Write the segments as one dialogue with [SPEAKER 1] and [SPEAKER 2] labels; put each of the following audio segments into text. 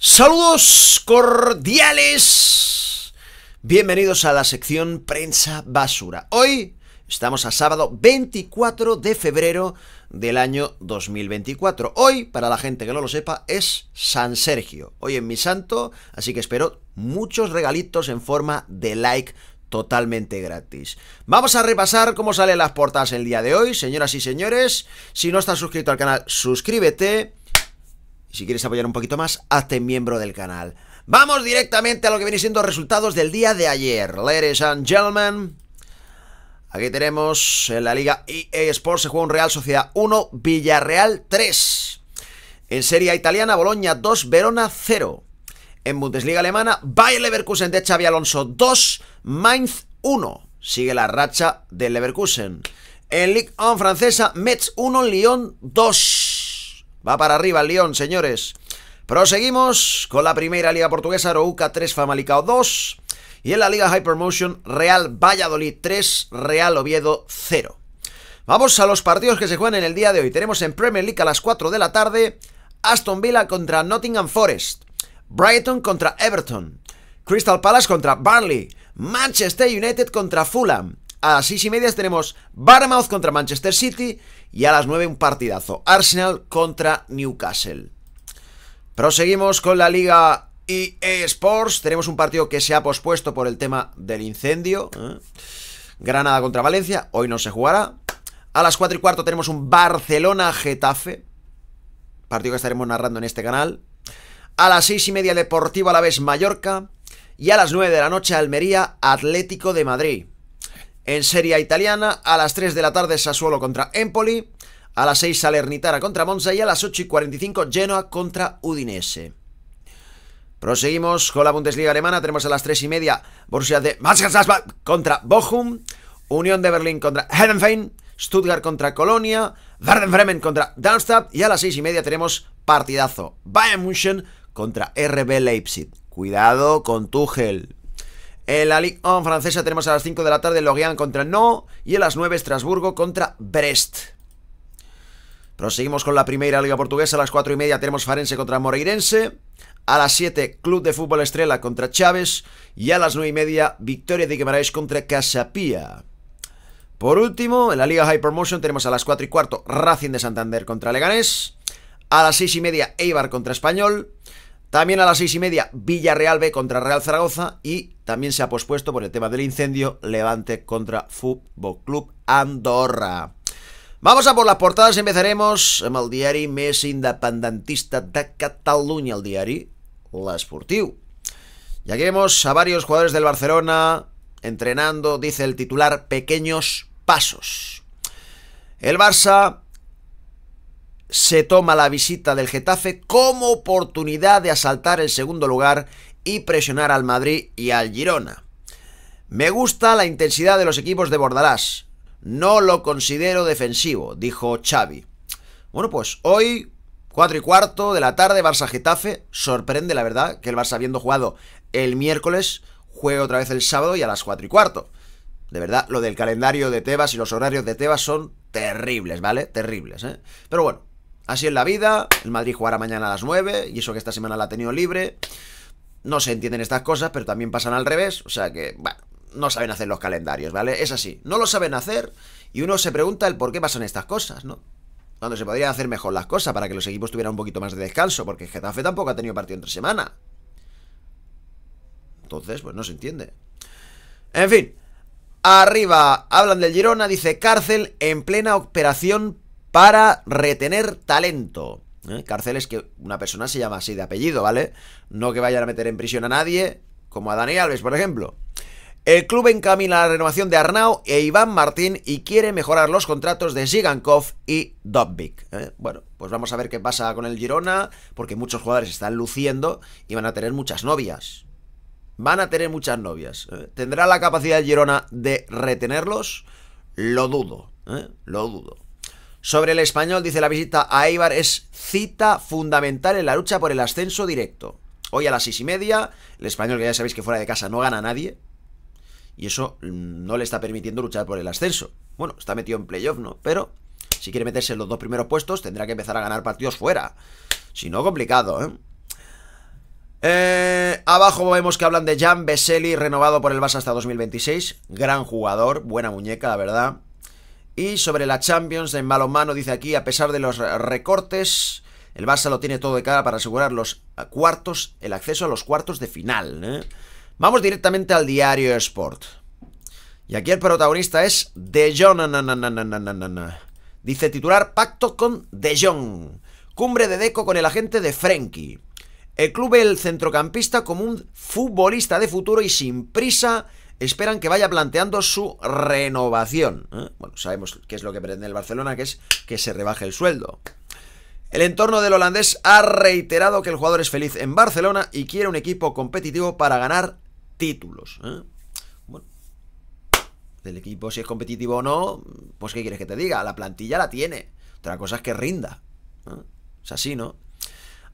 [SPEAKER 1] Saludos cordiales. Bienvenidos a la sección Prensa Basura. Hoy estamos a sábado 24 de febrero del año 2024. Hoy, para la gente que no lo sepa, es San Sergio. Hoy en mi santo, así que espero muchos regalitos en forma de like totalmente gratis. Vamos a repasar cómo salen las portadas el día de hoy, señoras y señores. Si no estás suscrito al canal, suscríbete. Y si quieres apoyar un poquito más, hazte miembro del canal. Vamos directamente a lo que viene siendo resultados del día de ayer. Ladies and gentlemen, aquí tenemos en la liga EA Sports se juega un Real Sociedad 1, Villarreal 3. En Serie Italiana, Boloña 2, Verona 0. En Bundesliga Alemana, Bayer Leverkusen de Xavi Alonso 2, Mainz 1. Sigue la racha del Leverkusen. En Ligue 1 francesa, Metz 1, Lyon 2. Va para arriba el León, señores. Proseguimos con la primera Liga Portuguesa, Arouca 3, Famalicao 2. Y en la Liga Hypermotion, Real Valladolid 3, Real Oviedo 0. Vamos a los partidos que se juegan en el día de hoy. Tenemos en Premier League a las 4 de la tarde, Aston Villa contra Nottingham Forest, Brighton contra Everton, Crystal Palace contra Burnley, Manchester United contra Fulham, a las 6 y media tenemos Barmouth contra Manchester City y a las 9 un partidazo. Arsenal contra Newcastle. Proseguimos con la Liga EA Sports. Tenemos un partido que se ha pospuesto por el tema del incendio. ¿eh? Granada contra Valencia. Hoy no se jugará. A las 4 y cuarto tenemos un Barcelona-Getafe. Partido que estaremos narrando en este canal. A las 6 y media Deportivo a la vez Mallorca. Y a las 9 de la noche Almería Atlético de Madrid. En Serie Italiana, a las 3 de la tarde Sassuolo contra Empoli, a las 6 Salernitana contra Monza y a las 8 y 45 Genoa contra Udinese. Proseguimos con la Bundesliga alemana, tenemos a las 3 y media Borussia de Mönchengladbach contra Bochum, Unión de Berlín contra Hellenfein, Stuttgart contra Colonia, Werder Bremen contra Darmstadt y a las 6 y media tenemos partidazo Bayern München contra RB Leipzig. Cuidado con Tuchel, en la Ligue 1 francesa tenemos a las 5 de la tarde Lorient contra No y a las 9 Estrasburgo contra Brest. Proseguimos con la primera Liga Portuguesa. A las 4 y media tenemos Farense contra Moreirense. A las 7 Club de Fútbol Estrella contra Chávez. Y a las 9 y media Victoria de Guimarães contra Casapía. Por último, en la Liga High Promotion tenemos a las 4 y cuarto Racing de Santander contra Leganés. A las 6 y media Eibar contra Español. También a las seis y media, Villarreal B contra Real Zaragoza y también se ha pospuesto por el tema del incendio Levante contra Fútbol Club Andorra. Vamos a por las portadas. empezaremos en el diario més independentista de Catalunya el diari L'Esportiu. Y aquí a varios jugadores del Barcelona entrenando, dice el titular, pequeños pasos. El Barça se toma la visita del Getafe como oportunidad de asaltar el segundo lugar y presionar al Madrid y al Girona. Me gusta la intensidad de los equipos de Bordalás. No lo considero defensivo, dijo Xavi. Bueno, pues hoy, 4 y cuarto de la tarde, Barça-Getafe. Sorprende, la verdad, que el Barça, habiendo jugado el miércoles, juega otra vez el sábado y a las 4 y cuarto. De verdad, lo del calendario de Tebas y los horarios de Tebas son terribles, ¿vale? Terribles, ¿eh? Pero bueno, Así es la vida, el Madrid jugará mañana a las 9 y eso que esta semana la ha tenido libre. No se entienden estas cosas, pero también pasan al revés, o sea que, bueno, no saben hacer los calendarios, ¿vale? Es así, no lo saben hacer y uno se pregunta el por qué pasan estas cosas, ¿no? Cuando se podrían hacer mejor las cosas para que los equipos tuvieran un poquito más de descanso, porque Getafe tampoco ha tenido partido entre semana. Entonces, pues no se entiende. En fin, arriba hablan del Girona, dice cárcel en plena operación para retener talento. ¿Eh? Cárceles que una persona se llama así de apellido, ¿vale? No que vayan a meter en prisión a nadie, como a Dani Alves, por ejemplo. El club encamina la renovación de Arnau e Iván Martín y quiere mejorar los contratos de Zigankov y Dobbik. ¿eh? Bueno, pues vamos a ver qué pasa con el Girona, porque muchos jugadores están luciendo y van a tener muchas novias. Van a tener muchas novias. ¿eh? ¿Tendrá la capacidad el Girona de retenerlos? Lo dudo, ¿eh? lo dudo. Sobre el español, dice la visita a Eibar es cita fundamental en la lucha por el ascenso directo. Hoy a las seis y media, el español que ya sabéis que fuera de casa no gana a nadie. Y eso mm, no le está permitiendo luchar por el ascenso. Bueno, está metido en playoff, ¿no? Pero si quiere meterse en los dos primeros puestos, tendrá que empezar a ganar partidos fuera. Si no, complicado, ¿eh? eh abajo vemos que hablan de Jan Beselli, renovado por el Barça hasta 2026. Gran jugador, buena muñeca, la verdad. Y sobre la Champions en mano, dice aquí, a pesar de los recortes, el Barça lo tiene todo de cara para asegurar los cuartos, el acceso a los cuartos de final. ¿eh? Vamos directamente al diario Sport. Y aquí el protagonista es De Jong. dice titular pacto con De Jong. Cumbre de Deco con el agente de Frenkie. El club el centrocampista como un futbolista de futuro y sin prisa esperan que vaya planteando su renovación. ¿eh? Bueno, sabemos qué es lo que pretende el Barcelona, que es que se rebaje el sueldo. El entorno del holandés ha reiterado que el jugador es feliz en Barcelona y quiere un equipo competitivo para ganar títulos. ¿eh? Bueno, del equipo, si es competitivo o no, pues ¿qué quieres que te diga? La plantilla la tiene. Otra cosa es que rinda. ¿eh? Es así, ¿no?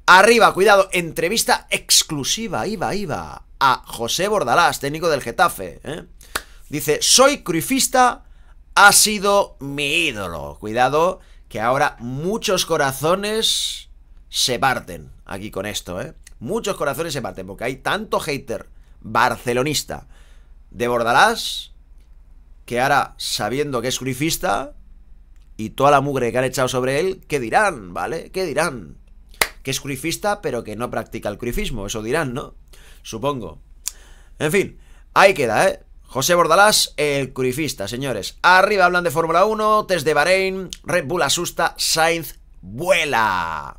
[SPEAKER 1] Arriba, cuidado, entrevista exclusiva, iba, iba. José Bordalás, técnico del Getafe. ¿eh? Dice, soy cruifista, ha sido mi ídolo. Cuidado, que ahora muchos corazones se parten aquí con esto, ¿eh? Muchos corazones se parten, porque hay tanto hater barcelonista de Bordalás que ahora, sabiendo que es cruifista y toda la mugre que han echado sobre él, ¿qué dirán, vale? ¿Qué dirán? Que es cruifista, pero que no practica el crufismo, eso dirán, ¿no? supongo. En fin, ahí queda, ¿eh? José Bordalás, el curifista, señores. Arriba hablan de Fórmula 1, test de Bahrein, Red Bull asusta, Sainz vuela.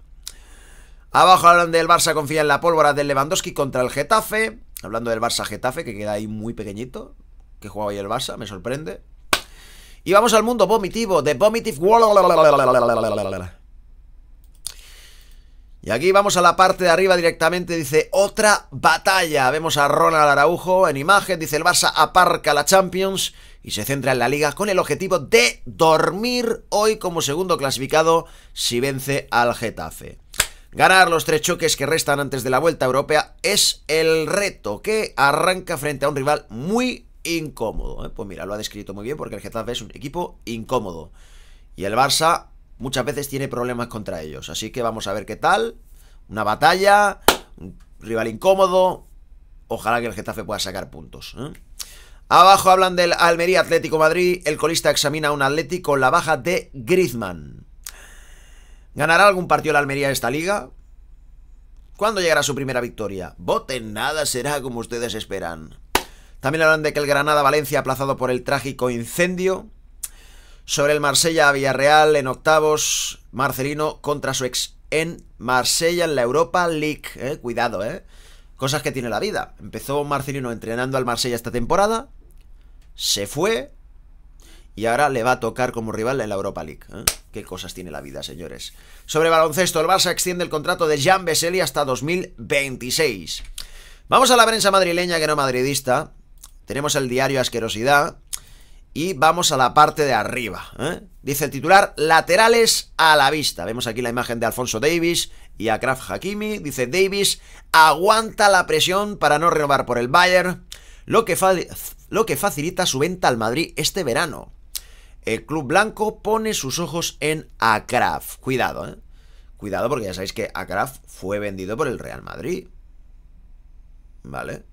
[SPEAKER 1] Abajo hablan del Barça confía en la pólvora del Lewandowski contra el Getafe. Hablando del Barça Getafe, que queda ahí muy pequeñito. Que juega hoy el Barça, me sorprende. Y vamos al mundo vomitivo, de Vomitive World. Y aquí vamos a la parte de arriba directamente, dice otra batalla. Vemos a Ronald Araujo en imagen, dice el Barça aparca la Champions y se centra en la liga con el objetivo de dormir hoy como segundo clasificado si vence al Getafe. Ganar los tres choques que restan antes de la vuelta europea es el reto que arranca frente a un rival muy incómodo. ¿eh? Pues mira, lo ha descrito muy bien porque el Getafe es un equipo incómodo. Y el Barça muchas veces tiene problemas contra ellos. Así que vamos a ver qué tal. Una batalla, un rival incómodo. Ojalá que el Getafe pueda sacar puntos. ¿eh? Abajo hablan del Almería Atlético Madrid. El colista examina a un Atlético en la baja de Griezmann. ¿Ganará algún partido el Almería de esta liga? ¿Cuándo llegará su primera victoria? Voten, nada será como ustedes esperan. También hablan de que el Granada Valencia aplazado por el trágico incendio sobre el Marsella-Villarreal en octavos. Marcelino contra su ex en Marsella en la Europa League. Eh, cuidado, ¿eh? Cosas que tiene la vida. Empezó Marcelino entrenando al Marsella esta temporada. Se fue. Y ahora le va a tocar como rival en la Europa League. Eh. Qué cosas tiene la vida, señores. Sobre baloncesto, el Barça extiende el contrato de Jean Veseli hasta 2026. Vamos a la prensa madrileña que no madridista. Tenemos el diario Asquerosidad, y vamos a la parte de arriba. ¿eh? Dice el titular, laterales a la vista. Vemos aquí la imagen de Alfonso Davis y a Hakimi. Dice Davis, aguanta la presión para no renovar por el Bayern, lo que, lo que facilita su venta al Madrid este verano. El club blanco pone sus ojos en Akraf. Cuidado, ¿eh? Cuidado porque ya sabéis que Akraf fue vendido por el Real Madrid. ¿Vale?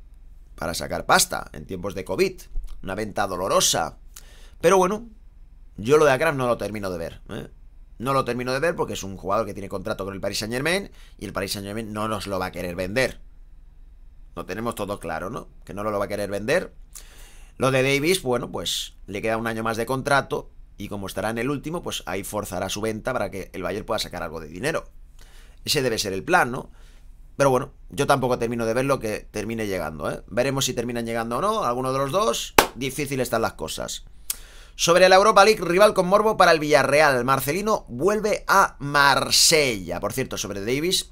[SPEAKER 1] Para sacar pasta en tiempos de COVID. Una venta dolorosa. Pero bueno, yo lo de Akram no lo termino de ver. ¿eh? No lo termino de ver porque es un jugador que tiene contrato con el Paris Saint Germain y el Paris Saint Germain no nos lo va a querer vender. Lo tenemos todo claro, ¿no? Que no lo va a querer vender. Lo de Davis, bueno, pues le queda un año más de contrato y como estará en el último, pues ahí forzará su venta para que el Bayern pueda sacar algo de dinero. Ese debe ser el plan, ¿no? Pero bueno, yo tampoco termino de ver lo que termine llegando, ¿eh? Veremos si terminan llegando o no, alguno de los dos. Difícil están las cosas. Sobre la Europa League, rival con morbo para el Villarreal. Marcelino vuelve a Marsella. Por cierto, sobre Davis,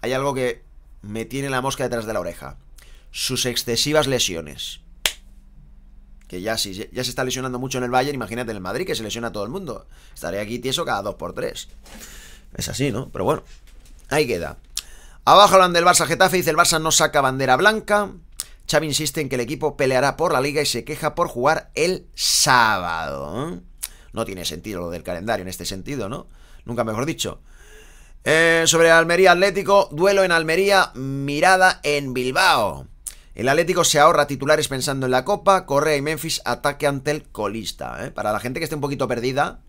[SPEAKER 1] hay algo que me tiene la mosca detrás de la oreja. Sus excesivas lesiones. Que ya, ya se está lesionando mucho en el Bayern, imagínate en el Madrid que se lesiona a todo el mundo. Estaré aquí tieso cada 2 por 3 Es así, ¿no? Pero bueno, ahí queda. Abajo hablan del Barça Getafe, dice el Barça no saca bandera blanca. Xavi insiste en que el equipo peleará por la liga y se queja por jugar el sábado. ¿eh? No tiene sentido lo del calendario en este sentido, ¿no? Nunca mejor dicho. Eh, sobre Almería Atlético, duelo en Almería, mirada en Bilbao. El Atlético se ahorra titulares pensando en la Copa, Correa y Memphis ataque ante el colista. ¿eh? Para la gente que esté un poquito perdida,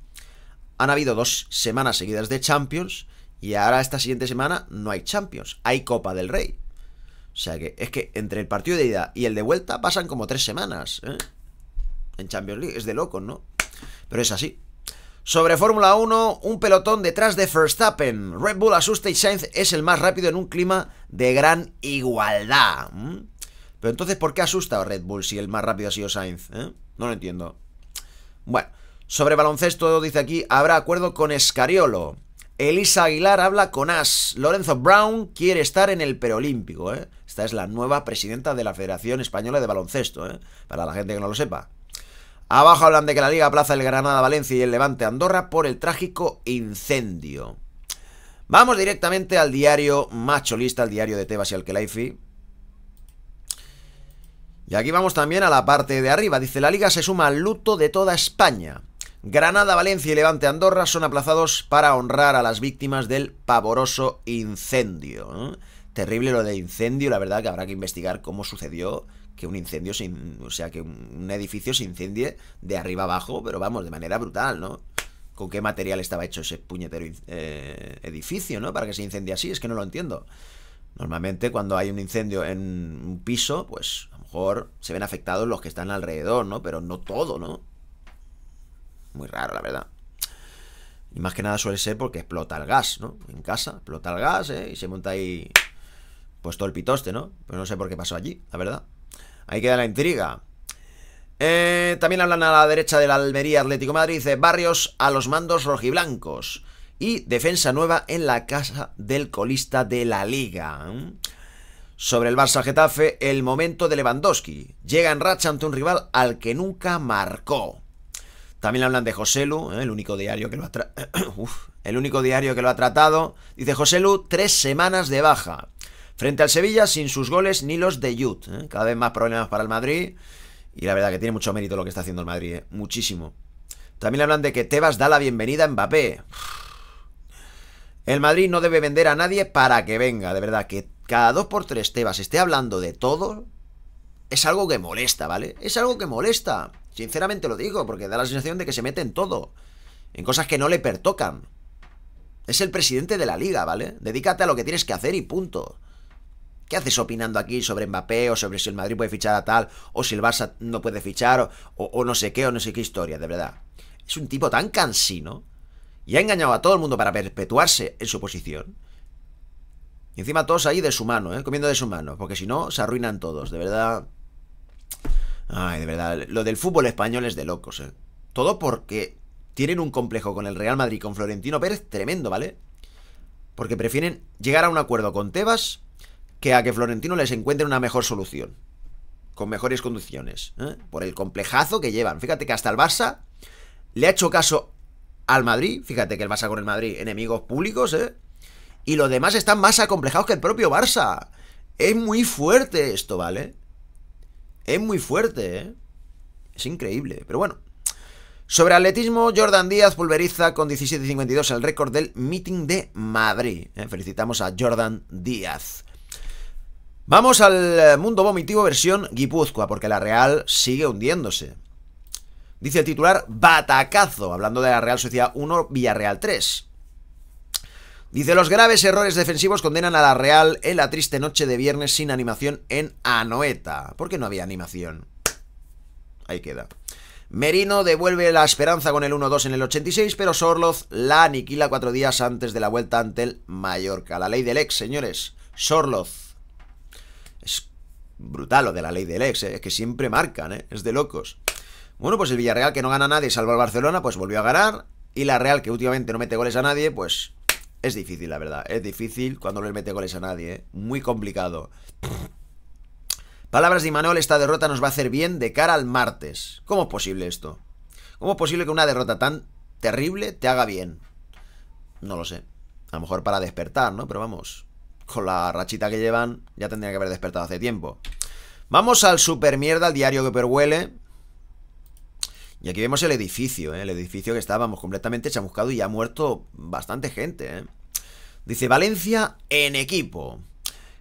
[SPEAKER 1] han habido dos semanas seguidas de Champions y ahora esta siguiente semana no hay Champions, hay Copa del Rey. O sea que es que entre el partido de ida y el de vuelta pasan como tres semanas. ¿eh? En Champions League es de locos, ¿no? Pero es así. Sobre Fórmula 1, un pelotón detrás de Verstappen. Red Bull asusta y Sainz es el más rápido en un clima de gran igualdad. Pero entonces, ¿por qué asusta a Red Bull si el más rápido ha sido Sainz? ¿eh? No lo entiendo. Bueno, sobre baloncesto dice aquí, habrá acuerdo con Escariolo. Elisa Aguilar habla con As. Lorenzo Brown quiere estar en el preolímpico. ¿eh? Esta es la nueva presidenta de la Federación Española de Baloncesto, ¿eh? para la gente que no lo sepa. Abajo hablan de que la Liga plaza el Granada Valencia y el Levante Andorra por el trágico incendio. Vamos directamente al diario Macholista, al diario de Tebas y al Alkelaifi. Y aquí vamos también a la parte de arriba. Dice, la liga se suma al luto de toda España. Granada, Valencia y Levante Andorra son aplazados para honrar a las víctimas del pavoroso incendio. ¿eh? Terrible lo de incendio, la verdad que habrá que investigar cómo sucedió que un incendio, o sea, que un edificio se incendie de arriba abajo, pero vamos, de manera brutal, ¿no? ¿Con qué material estaba hecho ese puñetero eh, edificio, ¿no? Para que se incendie así, es que no lo entiendo. Normalmente cuando hay un incendio en un piso, pues a lo mejor se ven afectados los que están alrededor, ¿no? Pero no todo, ¿no? Muy raro, la verdad. Y más que nada suele ser porque explota el gas, ¿no? En casa, explota el gas, ¿eh? Y se monta ahí, pues todo el pitoste, ¿no? Pero pues no sé por qué pasó allí, la verdad. Ahí queda la intriga. Eh, también hablan a la derecha de la Almería Atlético Madrid de Barrios a los mandos rojiblancos y defensa nueva en la casa del colista de la liga. Sobre el Barça Getafe, el momento de Lewandowski. Llega en racha ante un rival al que nunca marcó. También hablan de José Lu, ¿eh? el único diario que lo ha el único diario que lo ha tratado. Dice José Lu, tres semanas de baja. Frente al Sevilla, sin sus goles ni los de Jut ¿eh? Cada vez más problemas para el Madrid. Y la verdad que tiene mucho mérito lo que está haciendo el Madrid, ¿eh? muchísimo. También hablan de que Tebas da la bienvenida a Mbappé. El Madrid no debe vender a nadie para que venga. De verdad, que cada dos por tres Tebas esté hablando de todo es algo que molesta, ¿vale? Es algo que molesta. Sinceramente lo digo, porque da la sensación de que se mete en todo. En cosas que no le pertocan. Es el presidente de la liga, ¿vale? Dedícate a lo que tienes que hacer y punto. ¿Qué haces opinando aquí sobre Mbappé o sobre si el Madrid puede fichar a tal o si el Barça no puede fichar o, no sé qué o no sé qué historia, de verdad? Es un tipo tan cansino y ha engañado a todo el mundo para perpetuarse en su posición. Y encima todos ahí de su mano, ¿eh? comiendo de su mano, porque si no se arruinan todos, de verdad. Ay, de verdad, lo del fútbol español es de locos, ¿eh? Todo porque tienen un complejo con el Real Madrid, con Florentino Pérez, tremendo, ¿vale? Porque prefieren llegar a un acuerdo con Tebas que a que Florentino les encuentre una mejor solución, con mejores condiciones, ¿eh? por el complejazo que llevan. Fíjate que hasta el Barça le ha hecho caso al Madrid, fíjate que el Barça con el Madrid, enemigos públicos, ¿eh? Y los demás están más acomplejados que el propio Barça. Es muy fuerte esto, ¿vale? Es muy fuerte, ¿eh? Es increíble, pero bueno. Sobre atletismo, Jordan Díaz pulveriza con 17.52 el récord del meeting de Madrid. ¿eh? Felicitamos a Jordan Díaz. Vamos al eh, mundo vomitivo versión Guipúzcoa, porque la Real sigue hundiéndose. Dice el titular, batacazo, hablando de la Real Sociedad 1, Villarreal 3. Dice, los graves errores defensivos condenan a la Real en la triste noche de viernes sin animación en Anoeta. ¿Por qué no había animación? Ahí queda. Merino devuelve la esperanza con el 1-2 en el 86, pero Sorloz la aniquila cuatro días antes de la vuelta ante el Mallorca. La ley del ex, señores. Sorloz. Es brutal lo de la ley del ex, ¿eh? es que siempre marcan, ¿eh? es de locos. Bueno, pues el Villarreal que no gana nadie salvo al Barcelona, pues volvió a ganar. Y la Real que últimamente no mete goles a nadie, pues es difícil, la verdad. Es difícil cuando no le mete goles a nadie. ¿eh? Muy complicado. Palabras de Imanol, esta derrota nos va a hacer bien de cara al martes. ¿Cómo es posible esto? ¿Cómo es posible que una derrota tan terrible te haga bien? No lo sé. A lo mejor para despertar, ¿no? Pero vamos, con la rachita que llevan, ya tendría que haber despertado hace tiempo. Vamos al super mierda, al diario que perhuele. Y aquí vemos el edificio, ¿eh? el edificio que estábamos completamente chamuscado y ha muerto bastante gente. ¿eh? Dice Valencia en equipo.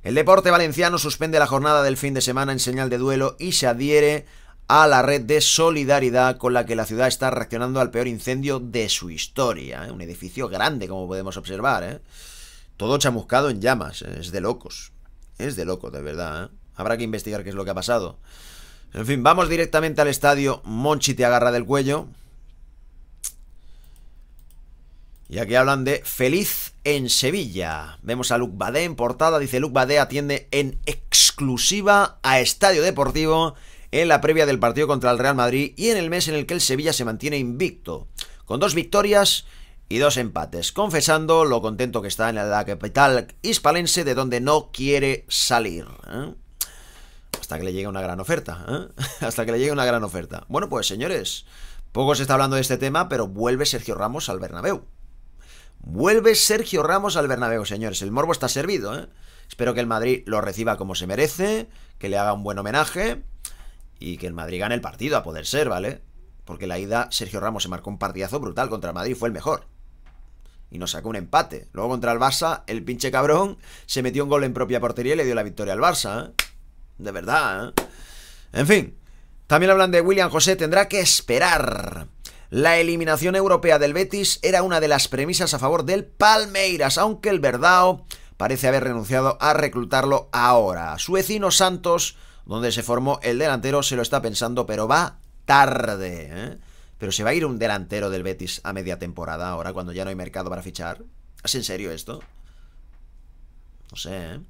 [SPEAKER 1] El deporte valenciano suspende la jornada del fin de semana en señal de duelo y se adhiere a la red de solidaridad con la que la ciudad está reaccionando al peor incendio de su historia. ¿eh? Un edificio grande, como podemos observar. Todo chamuscado en llamas. Es de locos. Es de locos, de verdad. Habrá que investigar qué es lo que ha pasado. En fin, vamos directamente al estadio. Monchi te agarra del cuello. Y aquí hablan de Feliz en Sevilla. Vemos a Luc Badé en portada. Dice Luc Badé atiende en exclusiva a Estadio Deportivo en la previa del partido contra el Real Madrid y en el mes en el que el Sevilla se mantiene invicto, con dos victorias y dos empates, confesando lo contento que está en la capital hispalense de donde no quiere salir. ¿eh? hasta que le llegue una gran oferta, ¿eh? hasta que le llegue una gran oferta. Bueno, pues señores, poco se está hablando de este tema, pero vuelve Sergio Ramos al Bernabéu. Vuelve Sergio Ramos al Bernabéu, señores. El morbo está servido, ¿eh? Espero que el Madrid lo reciba como se merece, que le haga un buen homenaje y que el Madrid gane el partido, a poder ser, ¿vale? Porque la ida, Sergio Ramos se marcó un partidazo brutal contra el Madrid, fue el mejor. Y nos sacó un empate. Luego contra el Barça, el pinche cabrón se metió un gol en propia portería y le dio la victoria al Barça, ¿eh? De verdad. ¿eh? En fin. También hablan de William José. Tendrá que esperar. La eliminación europea del Betis era una de las premisas a favor del Palmeiras, aunque el Verdao parece haber renunciado a reclutarlo ahora. Su vecino Santos, donde se formó el delantero, se lo está pensando, pero va tarde. ¿eh? Pero se va a ir un delantero del Betis a media temporada ahora, cuando ya no hay mercado para fichar. ¿Es en serio esto? No sé, ¿eh?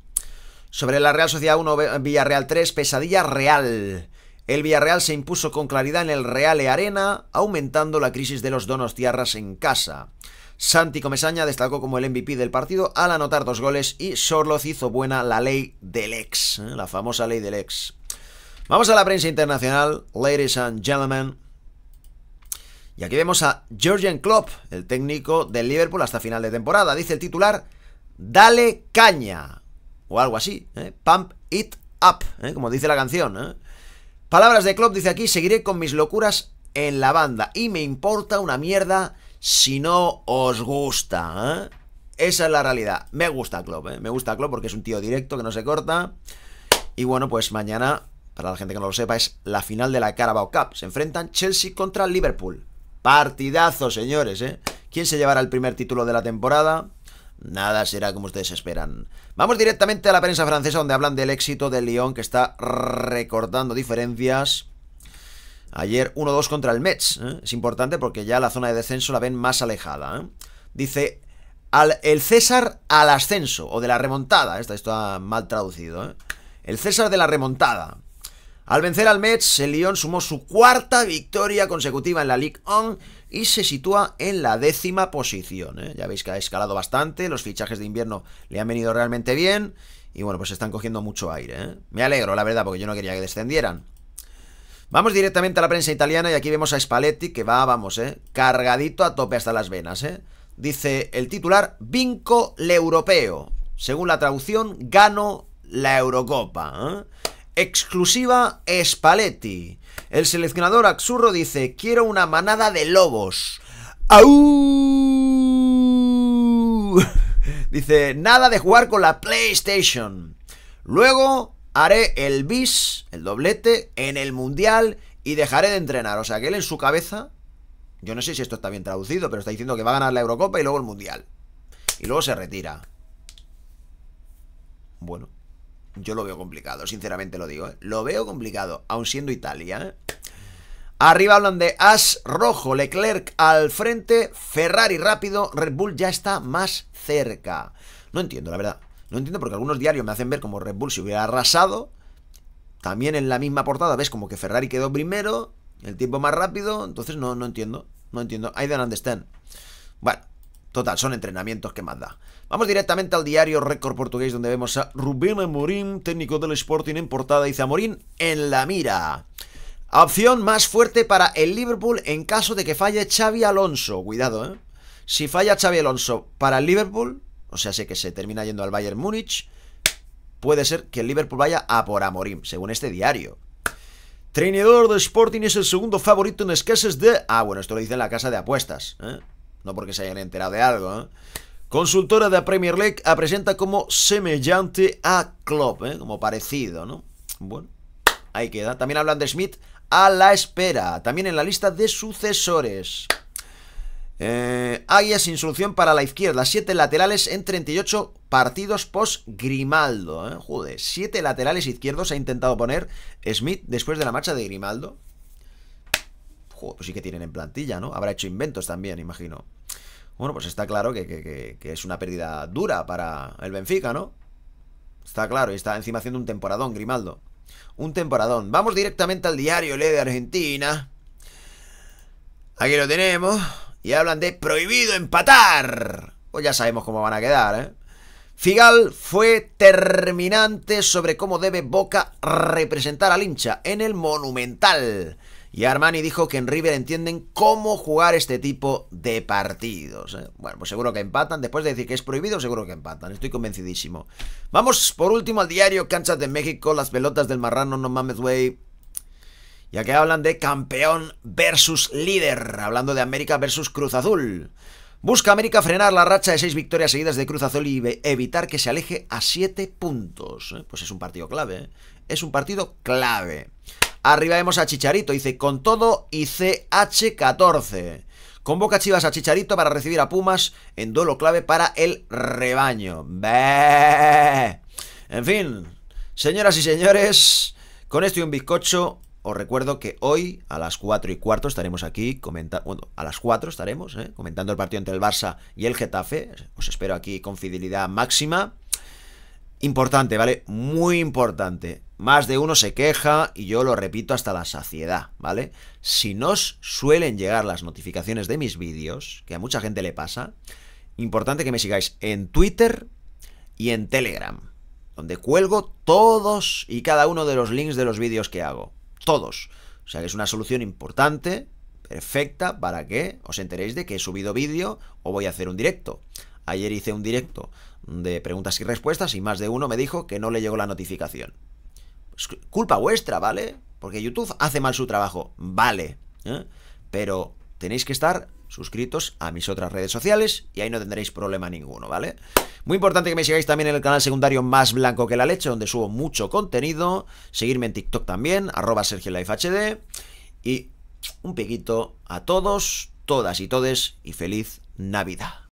[SPEAKER 1] Sobre la Real Sociedad 1, eh, Villarreal 3, pesadilla real. El Villarreal se impuso con claridad en el Reale Arena, aumentando la crisis de los donos tierras en casa. Santi Comesaña destacó como el MVP del partido al anotar dos goles y Sorloz hizo buena la ley del ex, ¿eh? la famosa ley del ex. Vamos a la prensa internacional, ladies and gentlemen. Y aquí vemos a Georgian Klopp, el técnico del Liverpool hasta final de temporada. Dice el titular, dale caña o algo así. ¿eh? Pump it up, ¿eh? como dice la canción. ¿eh? Palabras de Klopp dice aquí, seguiré con mis locuras en la banda y me importa una mierda si no os gusta. ¿eh? Esa es la realidad. Me gusta Klopp, me gusta Klopp porque es un tío directo que no se corta. Y bueno, pues mañana, para la gente que no lo sepa, es la final de la Carabao Cup. Se enfrentan Chelsea contra Liverpool. Partidazo, señores, ¿eh? ¿Quién se llevará el primer título de la temporada? Nada será como ustedes esperan. Vamos directamente a la prensa francesa donde hablan del éxito del Lyon que está recortando diferencias. Ayer 1-2 contra el Metz. ¿eh? Es importante porque ya la zona de descenso la ven más alejada. ¿eh? Dice, el César al ascenso o de la remontada. ¿eh? Esto está mal traducido. El César de la remontada. Al vencer al Metz, el Lyon sumó su cuarta victoria consecutiva en la Ligue 1 y se sitúa en la décima posición. ¿eh? Ya veis que ha escalado bastante, los fichajes de invierno le han venido realmente bien y bueno, pues están cogiendo mucho aire. ¿eh? Me alegro, la verdad, porque yo no quería que descendieran. Vamos directamente a la prensa italiana y aquí vemos a Spalletti que va, vamos, ¿eh? cargadito a tope hasta las venas. ¿eh? Dice el titular, Vinco l'europeo. Según la traducción, gano la Eurocopa. ¿eh? Exclusiva Spalletti. El seleccionador Axurro dice, quiero una manada de lobos. Dice, nada de jugar con la PlayStation. Luego haré el bis, el doblete, en el Mundial y dejaré de entrenar. O sea, que él en su cabeza, yo no sé si esto está bien traducido, pero está diciendo que va a ganar la Eurocopa y luego el Mundial. Y luego se retira. Bueno yo lo veo complicado, sinceramente lo digo. ¿eh? Lo veo complicado, aun siendo Italia. ¿eh? Arriba hablan de As rojo, Leclerc al frente, Ferrari rápido, Red Bull ya está más cerca. No entiendo, la verdad. No entiendo porque algunos diarios me hacen ver como Red Bull se hubiera arrasado. También en la misma portada ves como que Ferrari quedó primero, el tiempo más rápido. Entonces no, no entiendo, no entiendo. I don't understand. Bueno, total, son entrenamientos que más da. Vamos directamente al diario Récord Portugués, donde vemos a Rubén Amorín, técnico del Sporting en portada, dice Zamorín en la mira. Opción más fuerte para el Liverpool en caso de que falle Xavi Alonso. Cuidado, ¿eh? Si falla Xavi Alonso para el Liverpool, o sea, sé que se termina yendo al Bayern Múnich, puede ser que el Liverpool vaya a por Amorim, según este diario. Treinador de Sporting es el segundo favorito en escases de... Ah, bueno, esto lo dice en la casa de apuestas, ¿eh? No porque se hayan enterado de algo, ¿eh? Consultora de Premier League a presenta como semejante a Klopp, ¿eh? como parecido, ¿no? Bueno, ahí queda. También hablan de Smith a la espera, también en la lista de sucesores. Eh, sin solución para la izquierda. Siete laterales en 38 partidos post-Grimaldo. ¿eh? Joder, siete laterales izquierdos ha intentado poner Smith después de la marcha de Grimaldo. Joder, pues sí que tienen en plantilla, ¿no? Habrá hecho inventos también, imagino. Bueno, pues está claro que, es una pérdida dura para el Benfica, ¿no? Está claro, y está encima haciendo un temporadón, Grimaldo. Un temporadón. Vamos directamente al diario Le de Argentina. Aquí lo tenemos. Y hablan de prohibido empatar. Pues ya sabemos cómo van a quedar, ¿eh? Figal fue terminante sobre cómo debe Boca representar al hincha en el Monumental. Y Armani dijo que en River entienden cómo jugar este tipo de partidos. ¿eh? Bueno, pues seguro que empatan. Después de decir que es prohibido, seguro que empatan. Estoy convencidísimo. Vamos por último al diario Canchas de México, las pelotas del marrano, no mames, güey. Ya que hablan de campeón versus líder, hablando de América versus Cruz Azul. Busca América frenar la racha de seis victorias seguidas de Cruz Azul y evitar que se aleje a siete puntos. ¿eh? Pues es un partido clave. ¿eh? Es un partido clave. Arriba vemos a Chicharito, dice con todo y CH14. Convoca Chivas a Chicharito para recibir a Pumas en duelo clave para el rebaño. En fin, señoras y señores, con esto y un bizcocho, os recuerdo que hoy a las 4 y cuarto estaremos aquí comentando, bueno, a las 4 estaremos ¿eh? comentando el partido entre el Barça y el Getafe. Os espero aquí con fidelidad máxima. Importante, ¿vale? Muy importante. Más de uno se queja y yo lo repito hasta la saciedad, ¿vale? Si no os suelen llegar las notificaciones de mis vídeos, que a mucha gente le pasa, importante que me sigáis en Twitter y en Telegram, donde cuelgo todos y cada uno de los links de los vídeos que hago. Todos. O sea que es una solución importante, perfecta, para que os enteréis de que he subido vídeo o voy a hacer un directo. Ayer hice un directo de preguntas y respuestas y más de uno me dijo que no le llegó la notificación culpa vuestra, ¿vale? Porque YouTube hace mal su trabajo, vale. ¿eh? Pero tenéis que estar suscritos a mis otras redes sociales y ahí no tendréis problema ninguno, ¿vale? Muy importante que me sigáis también en el canal secundario Más Blanco que la Leche, donde subo mucho contenido. Seguirme en TikTok también, arroba SergioLifeHD. Y un piquito a todos, todas y todes y feliz Navidad.